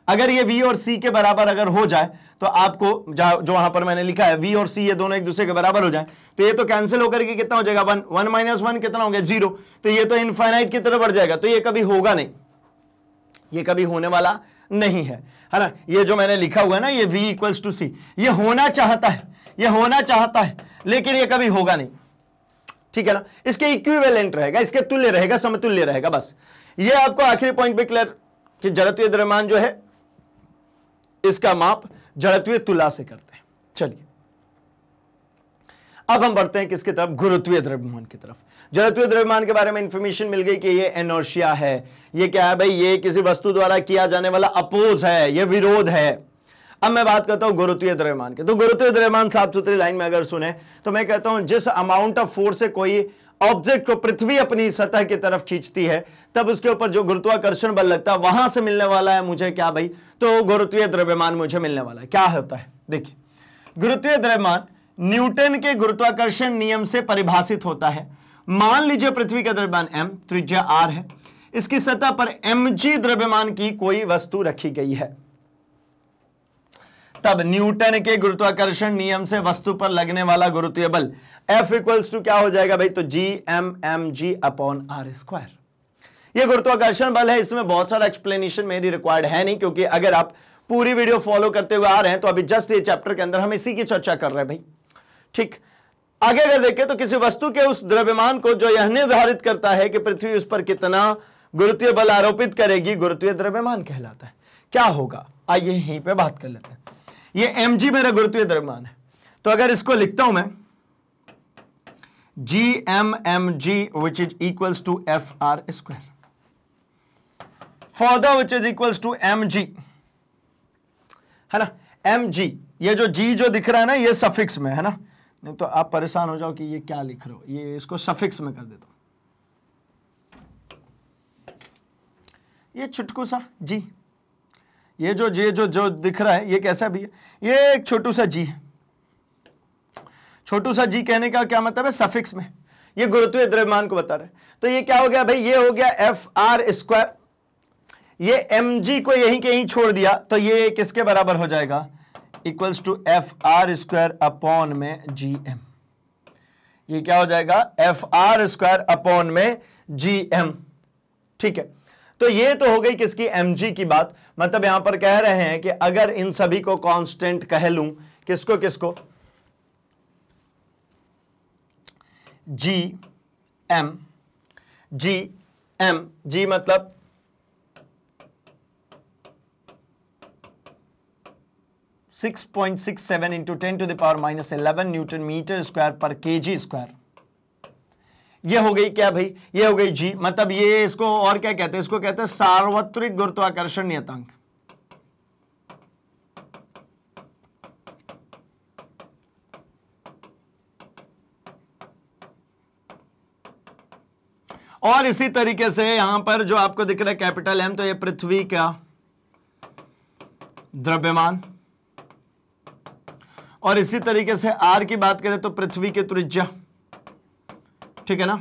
S1: अगर ये वी और सी के बराबर अगर हो जाए तो आपको जो वहां पर मैंने लिखा है वी और सी ये दोनों एक दूसरे के बराबर हो जाए तो ये तो कैंसिल होकर के कितना हो जाएगा वन वन माइनस वन कितना हो गया जीरो तो ये तो इनफाइनाइट की तरफ बढ़ जाएगा तो ये कभी होगा नहीं ये कभी होने वाला नहीं है है ना ये जो मैंने लिखा हुआ है ना ये वी इक्वल्स टू सी ये होना चाहता है ये होना चाहता है लेकिन ये कभी होगा नहीं ठीक है ना इसके इक्विवेलेंट रहेगा इसके तुल्य रहेगा समतुल्य रहेगा बस ये आपको आखिरी पॉइंट पे क्लियर कि जड़त्व द्रव्यमान जो है इसका माप जड़त्वीय तुला से करते हैं चलिए अब हम बढ़ते हैं किसकी तरफ गुरुत्वीय द्रव्यमान की तरफ जड़त्वीय द्रव्यमान के बारे में इंफॉर्मेशन मिल गई कि ये एनोर्शिया है ये क्या है भाई ये किसी वस्तु द्वारा किया जाने वाला अपोज है यह विरोध है अब मैं बात करता हूं गुरुत्वीय द्रव्यमान के तो गुरुत्वीय द्रव्यमान साफ सुथरी लाइन में अगर सुने तो मैं कहता हूं जिस अमाउंट ऑफ फोर्स से कोई ऑब्जेक्ट को पृथ्वी अपनी सतह की तरफ खींचती है तब उसके ऊपर जो गुरुत्वाकर्षण बल लगता है वहां से मिलने वाला है मुझे क्या भाई तो गुरुत्वीय द्रव्यमान मुझे मिलने वाला है क्या होता है देखिए गुरुत्वीय द्रव्यमान न्यूटन के गुरुत्वाकर्षण नियम से परिभाषित होता है मान लीजिए पृथ्वी का द्रव्यमान एम त्रिज्या आर है इसकी सतह पर एम द्रव्यमान की कोई वस्तु रखी गई है तब न्यूटन के गुरुत्वाकर्षण नियम से वस्तु पर लगने वाला गुरुत्वीय बल एफ इक्वल्स टू क्या हो जाएगा भाई तो G M M G upon R square यह गुरुत्वाकर्षण बल है इसमें बहुत सारा एक्सप्लेनेशन मेरी रिक्वायर्ड है नहीं क्योंकि अगर आप पूरी वीडियो फॉलो करते हुए आ रहे हैं तो अभी जस्ट ये चैप्टर के अंदर हम इसी की चर्चा कर रहे हैं भाई ठीक आगे अगर देखें तो किसी वस्तु के उस द्रव्यमान को जो यह निर्धारित करता है कि पृथ्वी उस पर कितना गुरुत्वीय बल आरोपित करेगी गुरुत्वीय द्रव्यमान कहलाता है क्या होगा आइए यहीं पे बात कर लेते हैं ये एम जी मेरा गुरुत्वीय द्रव्यमान है तो अगर इसको लिखता हूं मैं G M M G which is equals to F R square further which is equals to M G है ना एम जी ये जो जी जो दिख रहा है ना ये सफिक्स में है ना नहीं तो आप परेशान हो जाओ कि ये क्या लिख रहे हो ये इसको सफिक्स में कर देता हूं ये चुटकू सा जी ये जो ये जो जो दिख रहा है ये कैसा भी है ये एक छोटू सा जी है छोटू सा जी कहने का क्या मतलब है सफिक्स में ये गुरुत्वीय द्रव्यमान को बता रहे तो ये क्या हो गया भाई ये हो गया एफ आर स्क्वायर ये एम जी को यहीं के यहीं छोड़ दिया तो ये किसके बराबर हो जाएगा equals to F R square upon में जी एम ये क्या हो जाएगा एफ आर स्क्वायर अपॉन में जी एम ठीक है तो ये तो हो गई किसकी एम की बात मतलब यहां पर कह रहे हैं कि अगर इन सभी को कॉन्स्टेंट कह लू किसको किसको जी एम जी एम जी मतलब six point six seven into ten to the power minus eleven newton metre square per K ji square ये हो गई क्या भाई ये हो गई जी मतलब ये इसको और क्या कहते हैं इसको कहते हैं सार्वत्रिक गुरुत्वाकर्षण नियतांक और इसी तरीके से यहां पर जो आपको दिख रहा है कैपिटल एम तो ये पृथ्वी का द्रव्यमान और इसी तरीके से आर की बात करें तो पृथ्वी की त्रिज्या ठीक है ना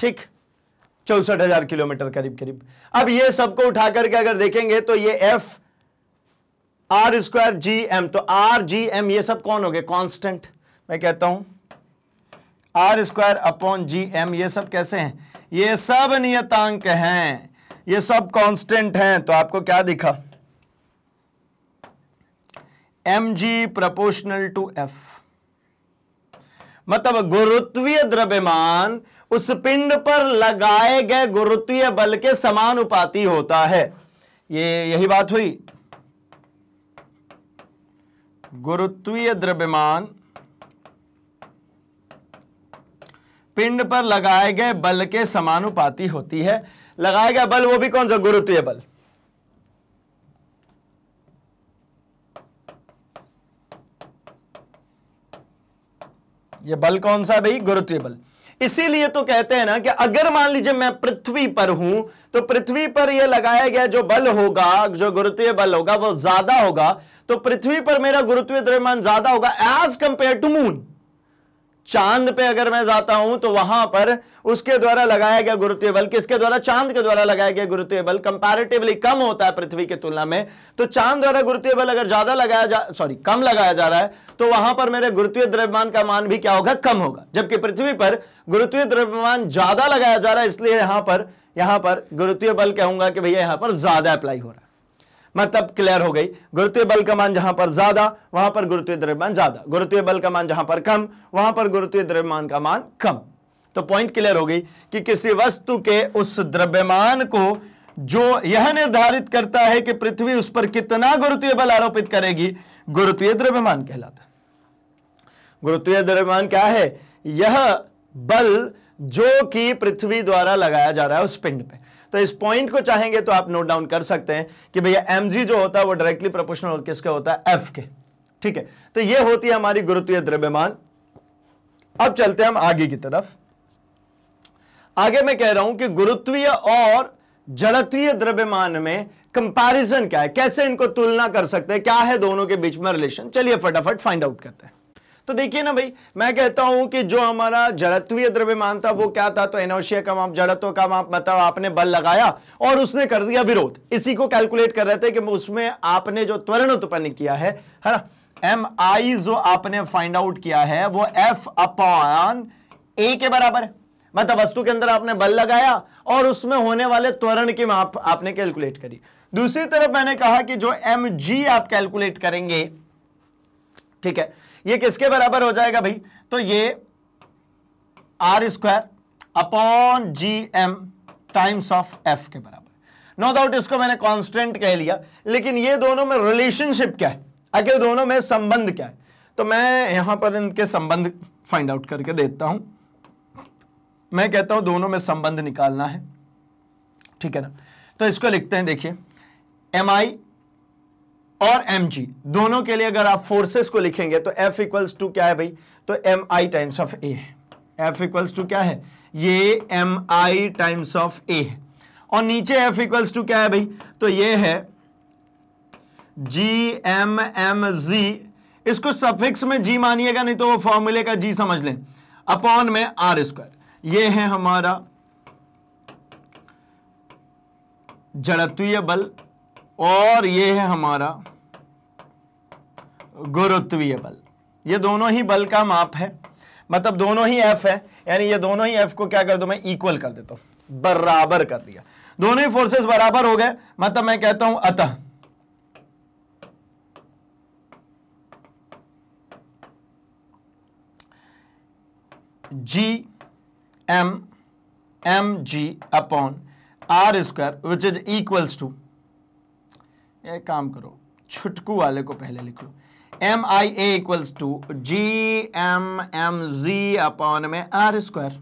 S1: ठीक चौसठ हजार किलोमीटर करीब करीब अब ये सबको उठा करके अगर देखेंगे तो ये F R square G M तो आर जी एम ये सब कौन हो गए कॉन्स्टेंट मैं कहता हूं R square upon G M ये सब कैसे हैं ये सब नियतांक हैं ये सब कांस्टेंट हैं तो आपको क्या दिखा M G proportional to F मतलब गुरुत्वीय द्रव्यमान उस पिंड पर लगाए गए गुरुत्वीय बल के समानुपाती होता है ये यही बात हुई गुरुत्वीय द्रव्यमान पिंड पर लगाए गए बल के समानुपाती होती है लगाए गए बल वो भी कौन सा गुरुत्वीय बल ये बल कौन सा भाई गुरुत्वीय बल इसीलिए तो कहते हैं ना कि अगर मान लीजिए मैं पृथ्वी पर हूं तो पृथ्वी पर यह लगाया गया जो बल होगा जो गुरुत्वीय बल होगा वो ज्यादा होगा तो पृथ्वी पर मेरा गुरुत्वीय द्रव्यमान ज्यादा होगा एज कंपेयर टू मून चांद पे अगर मैं जाता हूं तो वहां पर उसके द्वारा लगाया गया गुरुत्वीय बल किसके द्वारा चांद के द्वारा लगाया गया गुरुत्वीय बल कंपैरेटिवली कम होता है पृथ्वी की तुलना में तो चांद द्वारा गुरुत्वीय बल अगर ज्यादा लगाया जा सॉरी कम लगाया जा रहा है तो वहां पर मेरे गुरुत्वीय द्रव्यमान का मान भी क्या होगा कम होगा जबकि पृथ्वी पर गुरुत्वीय द्रव्यमान ज्यादा लगाया जा रहा है इसलिए यहां पर यहां पर गुरुत्वीय बल कहूंगा कि भैया यहां पर ज्यादा अप्लाई हो रहा है मतलब क्लियर हो गई गुरुत्व बल का मान जहां पर ज्यादा वहां पर गुरुत्व द्रव्यमान ज्यादा गुरुत्व बल का मान जहां पर कम वहां पर गुरुत्व द्रव्यमान का मान कम तो पॉइंट क्लियर हो गई कि किसी वस्तु के उस द्रव्यमान को जो यह निर्धारित करता है कि पृथ्वी उस पर कितना गुरुत्वीय बल आरोपित करेगी गुरुत्वीय द्रव्यमान कहलाता गुरुत्वीय द्रव्यमान क्या है यह बल जो कि पृथ्वी द्वारा लगाया जा रहा है उस पिंड पे तो इस पॉइंट को चाहेंगे तो आप नोट डाउन कर सकते हैं कि भैया एम जो होता है वो डायरेक्टली प्रोपोर्शनल किसके होता है एफ के ठीक है तो ये होती है हमारी गुरुत्वीय द्रव्यमान अब चलते हैं हम आगे की तरफ आगे मैं कह रहा हूं कि गुरुत्वीय और जड़त्वीय द्रव्यमान में कंपैरिजन क्या है कैसे इनको तुलना कर सकते हैं क्या है दोनों के बीच में रिलेशन चलिए फटाफट फाइंड आउट करते हैं तो देखिए ना भाई मैं कहता हूं कि जो हमारा जड़त्वीय द्रव्यमान था वो क्या था तो एनोशिया का माप जड़त्व का माप मतलब आपने बल लगाया और उसने कर दिया विरोध इसी को कैलकुलेट कर रहे थे कि उसमें आपने जो त्वरण उत्पन्न किया है ना एम आई जो आपने फाइंड आउट किया है वो एफ अपॉन ए के बराबर है मतलब वस्तु के अंदर आपने बल लगाया और उसमें होने वाले त्वरण की माप आपने कैलकुलेट करी दूसरी तरफ मैंने कहा कि जो एम जी आप कैलकुलेट करेंगे ठीक है ये किसके बराबर हो जाएगा भाई तो ये R square upon G M times of F के बराबर नो no डाउट इसको मैंने कांस्टेंट कह लिया लेकिन ये दोनों में रिलेशनशिप क्या है अगर दोनों में संबंध क्या है तो मैं यहां पर इनके संबंध फाइंड आउट करके देता हूं मैं कहता हूं दोनों में संबंध निकालना है ठीक है ना तो इसको लिखते हैं देखिए एम आई और एम जी दोनों के लिए अगर आप फोर्सेस को लिखेंगे तो एफ इक्वल्स टू क्या है भाई तो M I times of A है एफ इक्वल्स टू क्या है ये M I times of A है और नीचे एफ इक्वल्स टू क्या है भाई तो ये है जी एम एम जी इसको सफिक्स में जी मानिएगा नहीं तो वो फॉर्मूले का जी समझ लें अपॉन में आर स्क्वायर ये है हमारा जड़त्वीय बल और ये है हमारा गुरुत्वीय बल ये दोनों ही बल का माप है मतलब दोनों ही एफ है यानी ये दोनों ही एफ को क्या कर दो मैं इक्वल कर देता हूं बराबर कर दिया दोनों ही फोर्सेस बराबर हो गए मतलब मैं कहता हूं अतः G M M G upon R square which is equals to एक काम करो छुटकू वाले को पहले लिख लो M I A equals to G M M G upon में आर स्क्वायर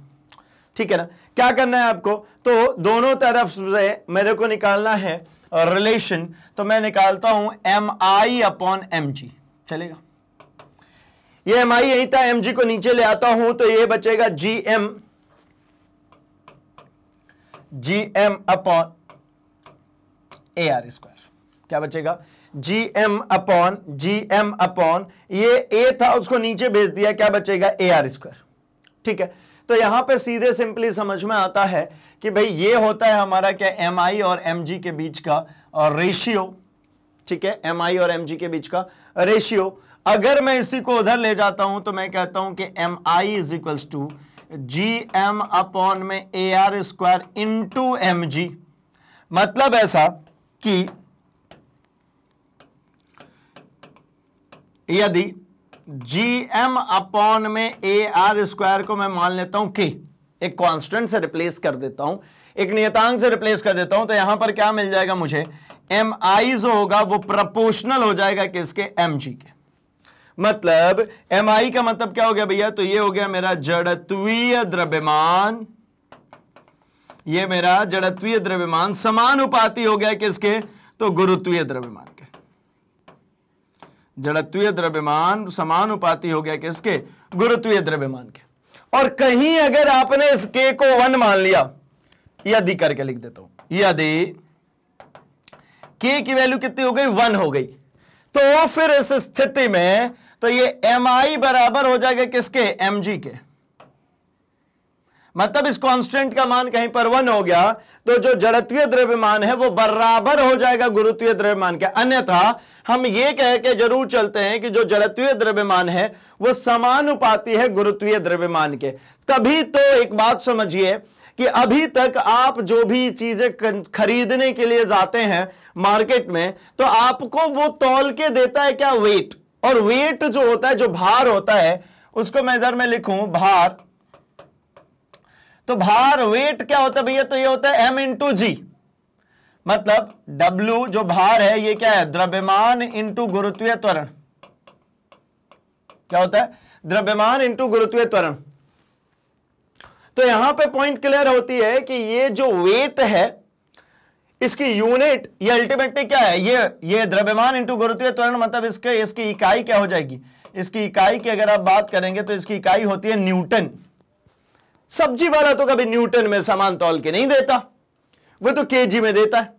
S1: ठीक है ना क्या करना है आपको तो दोनों तरफ से मेरे को निकालना है रिलेशन तो मैं निकालता हूं M I upon M G चलेगा ये एम आई यही था एम जी को नीचे ले आता हूं तो ये बचेगा G M G M upon A R square क्या बचेगा G M upon G M upon ये ए था उसको नीचे भेज दिया क्या बचेगा ए आर स्क्वायर ठीक है तो यहां पे सीधे सिंपली समझ में आता है कि भाई ये होता है हमारा क्या एम आई और एम जी के बीच का और रेशियो ठीक है एम आई और एम जी के बीच का रेशियो अगर मैं इसी को उधर ले जाता हूं तो मैं कहता हूं कि M I is equal to G M upon में A R square into M G मतलब ऐसा कि यदि जी एम अपॉन में ए आर स्क्वायर को मैं मान लेता हूं कि एक कांस्टेंट से रिप्लेस कर देता हूं एक नियतांक से रिप्लेस कर देता हूं तो यहां पर क्या मिल जाएगा मुझे एम आई जो होगा वो प्रपोर्शनल हो जाएगा किसके एम जी के मतलब एम आई का मतलब क्या हो गया भैया तो ये हो गया मेरा जड़त्वीय द्रव्यमान ये मेरा जड़त्वीय द्रव्यमान समानुपाती हो गया किसके तो गुरुत्वीय द्रव्यमान जड़त्वीय द्रव्यमान समानुपाती हो गया किसके गुरुत्वीय द्रव्यमान के और कहीं अगर आपने इस के को वन मान लिया यदि करके लिख देता हूं यदि के की वैल्यू कितनी हो गई वन हो गई तो फिर इस स्थिति में तो ये एम आई बराबर हो जाएगा किसके एम जी के मतलब इस कांस्टेंट का मान कहीं पर वन हो गया तो जो जड़त्वीय द्रव्यमान है वो बराबर हो जाएगा गुरुत्वीय द्रव्यमान के अन्यथा हम ये कह के जरूर चलते हैं कि जो जड़त्वीय द्रव्यमान है वो समानुपाती है गुरुत्वीय द्रव्यमान के तभी तो एक बात समझिए कि अभी तक आप जो भी चीजें खरीदने के लिए जाते हैं मार्केट में तो आपको वो तोल के देता है क्या वेट और वेट जो होता है जो भार होता है उसको मैं इधर में लिखूं भार तो भार वेट क्या होता है भैया तो ये होता है एम इंटू जी मतलब डब्ल्यू जो भार है ये क्या है द्रव्यमान इंटू गुरुत्वीय त्वरण क्या होता है द्रव्यमान इंटू गुरुत्वीय त्वरण तो यहां पे पॉइंट क्लियर होती है कि ये जो वेट है इसकी यूनिट ये अल्टीमेटली क्या है ये ये द्रव्यमान इंटू गुरुत्वीय त्वरण मतलब इसके इसकी इकाई क्या हो जाएगी इसकी इकाई की अगर आप बात करेंगे तो इसकी इकाई होती है न्यूटन सब्जी वाला तो कभी न्यूटन में सामान तौल के नहीं देता वो तो जी में देता है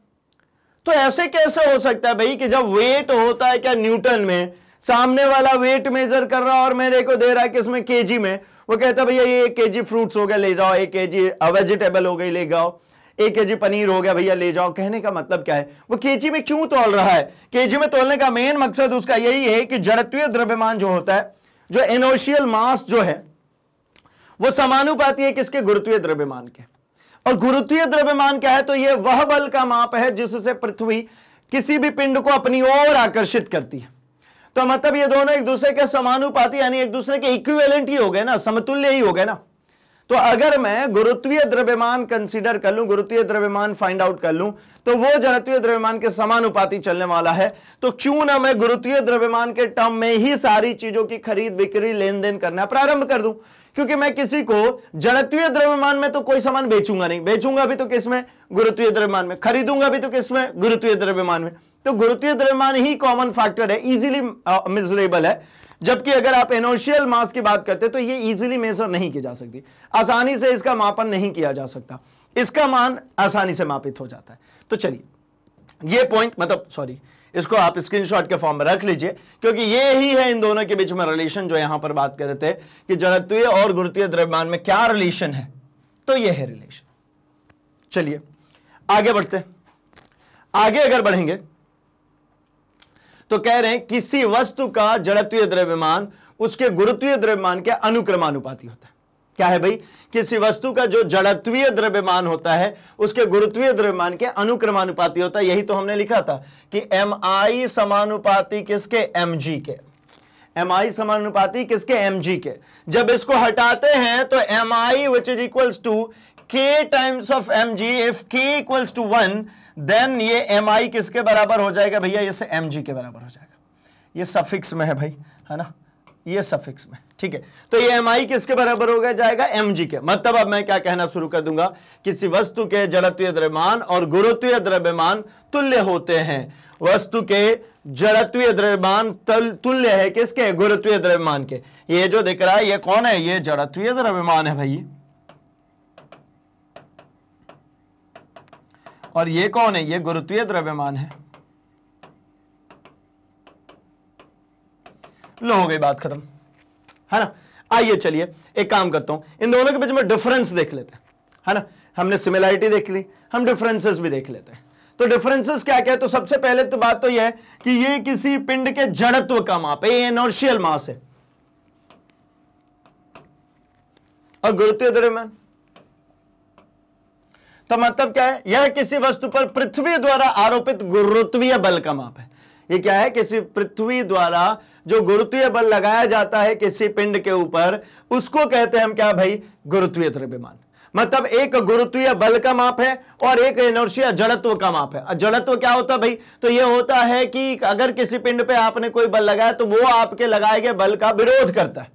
S1: तो ऐसे कैसे हो सकता है भाई कि जब वेट होता है क्या न्यूटन में सामने वाला वेट मेजर कर रहा है और मेरे को दे रहा है कि इसमें केजी में वो कहता है भैया ये एक के जी फ्रूट्स हो गया ले जाओ एक के जी वेजिटेबल हो गई ले जाओ एक के जी पनीर हो गया भैया ले जाओ कहने का मतलब क्या है वो जी में क्यों तोल रहा है जी में तोलने का मेन मकसद उसका यही है कि जड़त्वीय द्रव्यमान जो होता है जो एनोशियल मास जो है वो समानुपाती है किसके गुरुत्वीय द्रव्यमान के और गुरुत्वीय द्रव्यमान क्या है तो यह वह बल का माप है जिससे पृथ्वी किसी भी पिंड को अपनी ओर आकर्षित करती है तो मतलब ये दोनों एक दूसरे के समानुपाती यानी एक दूसरे के इक्विवेलेंट ही हो गए ना समतुल्य ही हो गए ना तो अगर मैं गुरुत्वीय द्रव्यमान कंसीडर कर लूं गुरुत्वीय द्रव्यमान फाइंड आउट कर लूं तो वो जड़त्वीय द्रव्यमान के समानुपाती चलने वाला है तो क्यों ना मैं गुरुत्वीय द्रव्यमान के टर्म में ही सारी चीजों की खरीद बिक्री लेन देन करना प्रारंभ कर दूं क्योंकि मैं किसी को जड़त्वीय द्रव्यमान में तो कोई सामान बेचूंगा नहीं बेचूंगा भी तो किसमें गुरुत्वीय द्रव्यमान में खरीदूंगा भी तो किसमें गुरुत्वीय द्रव्यमान में तो गुरुत्वीय द्रव्यमान ही कॉमन फैक्टर है इजिली मिजरेबल uh, है जबकि अगर आप एनोशियल मास की बात करते तो ये इजिली मेजर नहीं की जा सकती आसानी से इसका मापन नहीं किया जा सकता इसका मान आसानी से मापित हो जाता है तो चलिए ये पॉइंट मतलब सॉरी इसको आप स्क्रीनशॉट के फॉर्म में रख लीजिए क्योंकि ये ही है इन दोनों के बीच में रिलेशन जो यहां पर बात कर रहे थे कि जड़त्वीय और गुरुत्वीय द्रव्यमान में क्या रिलेशन है तो ये है रिलेशन चलिए आगे बढ़ते आगे अगर बढ़ेंगे तो कह रहे हैं किसी वस्तु का जड़त्वीय द्रव्यमान उसके गुरुत्वीय द्रव्यमान के अनुक्रमानुपाती होता है क्या है भाई किसी वस्तु का जो जड़त्वीय द्रव्यमान होता है उसके गुरुत्वीय द्रव्यमान के अनुक्रमानुपाती होता है यही तो हमने लिखा था कि एम आई समानुपाति किसके एम जी के एम आई समानुपाति किसके एम जी के जब इसको हटाते हैं तो M I which is equals to K times of M G if K equals to one then ये एम आई किसके बराबर हो जाएगा भैया इससे एम जी के बराबर हो जाएगा ये सफिक्स में है भाई है ना ये सफिक्स में है ठीक है तो ये एम आई किसके बराबर हो गया जाएगा एम जी के मतलब अब मैं क्या कहना शुरू कर दूंगा किसी वस्तु के जड़त्वीय द्रव्यमान और गुरुत्वीय द्रव्यमान तुल्य होते हैं वस्तु के जड़त्वीय द्रव्यमान तुल्य है किसके गुरुत्वीय द्रव्यमान के ये जो दिख रहा है ये कौन है ये जड़त्वीय द्रव्यमान है भाई और ये कौन है ये गुरुत्वीय द्रव्यमान है लो हो गई बात खत्म है ना आइए चलिए एक काम करता हूं इन दोनों के बीच में डिफरेंस देख लेते हैं है ना हमने सिमिलैरिटी देख ली हम डिफरेंसेस भी देख लेते हैं तो डिफरेंसेस क्या क्या है तो सबसे पहले तो बात तो यह है कि ये किसी पिंड के जड़त्व का माप है ये इनर्शियल मास है और गुरुत्व द्रव्यमान तो मतलब क्या है यह किसी वस्तु पर पृथ्वी द्वारा आरोपित गुरुत्वीय बल का माप है ये क्या है किसी पृथ्वी द्वारा जो गुरुत्वीय बल लगाया जाता है किसी पिंड के ऊपर उसको कहते हैं हम क्या भाई गुरुत्वीय द्रव्यमान मतलब एक गुरुत्वीय बल का माप है और एक इनर्शिया जड़त्व का माप है जड़त्व क्या होता है भाई तो यह होता है कि अगर किसी पिंड पे आपने कोई बल लगाया तो वो आपके लगाए गए बल का विरोध करता है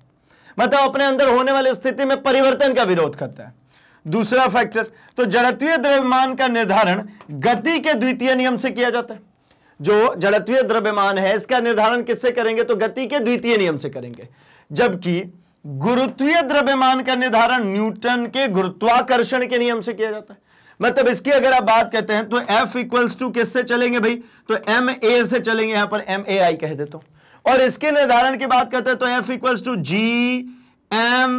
S1: मतलब अपने अंदर होने वाली स्थिति में परिवर्तन का विरोध करता है दूसरा फैक्टर तो जड़त्वीय द्रव्यमान का निर्धारण गति के द्वितीय नियम से किया जाता है जो जड़त्वीय द्रव्यमान है इसका निर्धारण किससे करेंगे तो गति के द्वितीय नियम से करेंगे जबकि गुरुत्वीय द्रव्यमान का निर्धारण न्यूटन के गुरुत्वाकर्षण के नियम से किया जाता है मतलब इसकी अगर आप बात करते हैं तो एफ इक्वल्स टू किससे चलेंगे भाई तो एम ए से चलेंगे यहां पर एम ए आई कह देता हूं और इसके निर्धारण की बात करते हैं तो F equals to G M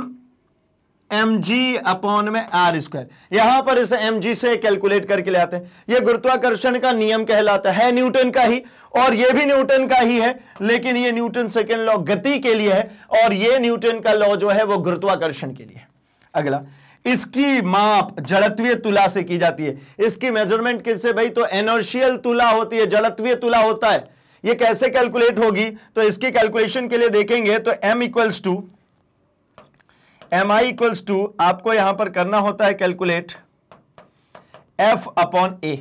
S1: M G upon में आर स्क्वायर यहां पर इसे एम जी से कैलकुलेट करके ले आते हैं यह गुरुत्वाकर्षण का नियम कहलाता है न्यूटन का ही और यह भी न्यूटन का ही है लेकिन यह न्यूटन सेकेंड लॉ गति के लिए है और यह न्यूटन का लॉ जो है वह गुरुत्वाकर्षण के लिए अगला इसकी माप जड़त्वीय तुला से की जाती है इसकी मेजरमेंट किससे भाई तो एनर्शियल तुला होती है जड़त्वीय तुला होता है ये कैसे कैलकुलेट होगी तो इसकी कैलकुलेशन के लिए देखेंगे तो M equals to M I equals to आपको यहां पर करना होता है कैलकुलेट एफ अपॉन ए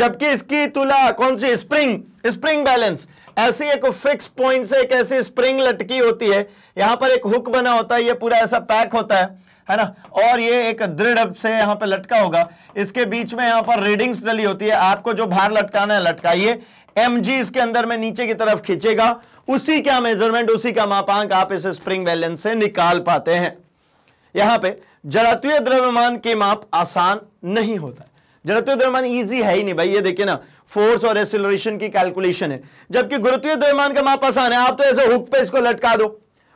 S1: जबकि इसकी तुला कौन सी स्प्रिंग स्प्रिंग बैलेंस ऐसी एक फिक्स पॉइंट से एक ऐसी स्प्रिंग लटकी होती है यहां पर एक हुक बना होता है ये पूरा ऐसा पैक होता है है ना और ये एक दृढ़ से यहां पर लटका होगा इसके बीच में यहां पर रीडिंग्स डली होती है आपको जो भार लटकाना है लटकाइए एम इसके अंदर में नीचे की तरफ खींचेगा उसी का मेजरमेंट उसी का मापांक आप इस स्प्रिंग बैलेंस से निकाल पाते हैं यहां पे जड़त्वीय द्रव्यमान के माप आसान नहीं होता है जड़त्वीय द्रव्यमान इजी है ही नहीं भाई ये देखिए ना फोर्स और एसिलरेशन की कैलकुलेशन है जबकि गुरुत्वीय द्रव्यमान का माप आसान है आप तो ऐसे हुक पे इसको लटका दो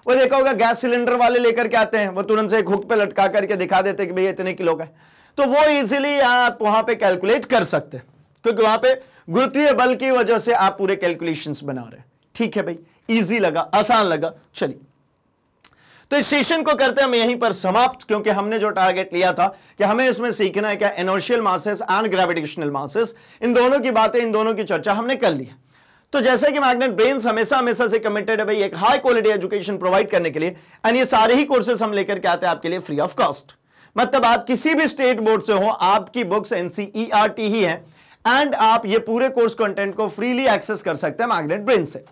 S1: वो देखा होगा गैस सिलेंडर वाले लेकर के आते हैं वो तुरंत से एक हुक पे लटका करके दिखा देते कि भैया इतने किलो का तो वो इजिली आप वहां पर कैलकुलेट कर सकते क्योंकि वहां पर गुरुत्वीय बल की वजह से आप पूरे कैलकुलेशन बना रहे हैं ठीक है भाई इजी लगा आसान लगा चलिए तो इस सेशन को करते हम यहीं पर समाप्त क्योंकि हमने जो टारगेट लिया था कि हमें इसमें सीखना है क्या inertial masses and gravitational masses इन दोनों की बातें इन दोनों की चर्चा हमने कर ली है तो जैसे कि मैग्नेट ब्रेन हमेशा हमेशा से कमिटेड है भाई एक हाई क्वालिटी एजुकेशन प्रोवाइड करने के लिए एंड ये सारे ही कोर्सेस हम लेकर के आते हैं आपके लिए फ्री ऑफ कॉस्ट मतलब आप किसी भी स्टेट बोर्ड से हो आपकी बुक्स एनसीईआरटी e ही है एंड आप ये पूरे कोर्स कंटेंट को फ्रीली एक्सेस कर सकते हैं मैग्नेट ब्रेन से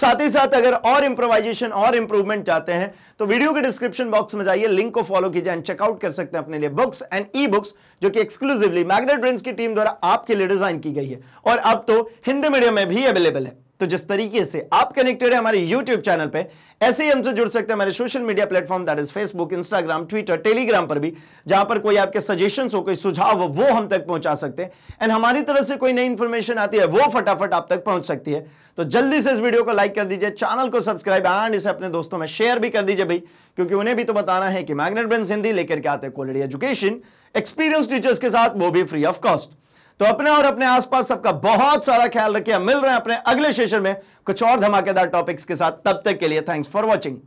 S1: साथ ही साथ अगर और इंप्रोवाइजेशन और इंप्रूवमेंट चाहते हैं तो वीडियो के डिस्क्रिप्शन बॉक्स में जाइए लिंक को फॉलो कीजिए एंड चेकआउट कर सकते हैं अपने लिए बुक्स एंड ई बुक्स जो कि एक्सक्लूसिवली मैग्नेट ब्रेन्स की टीम द्वारा आपके लिए डिजाइन की गई है और अब तो हिंदी मीडियम में भी अवेलेबल है तो जिस तरीके से आप कनेक्टेड है हमारे यूट्यूब चैनल पे ऐसे ही हमसे जुड़ सकते हैं हमारे social media platform that is Facebook Instagram Twitter Telegram पर भी जहां पर कोई आपके सजेशन हो कोई सुझाव हो वो हम तक पहुंचा सकते हैं एंड हमारी तरफ से कोई नई इंफॉर्मेशन आती है वो फटाफट आप तक पहुंच सकती है तो जल्दी से इस वीडियो को लाइक कर दीजिए चैनल को सब्सक्राइब एंड इसे अपने दोस्तों में शेयर भी कर दीजिए भाई क्योंकि उन्हें भी तो बताना है कि मैग्नेट ब्रेंस हिंदी लेकर के आते हैं क्वालिटी एजुकेशन एक्सपीरियंस टीचर्स के साथ वो भी फ्री ऑफ कॉस्ट तो अपने और अपने आसपास सबका बहुत सारा ख्याल रखिए मिल रहे हैं अपने अगले सेशन में कुछ और धमाकेदार टॉपिक्स के साथ तब तक के लिए थैंक्स फॉर वॉचिंग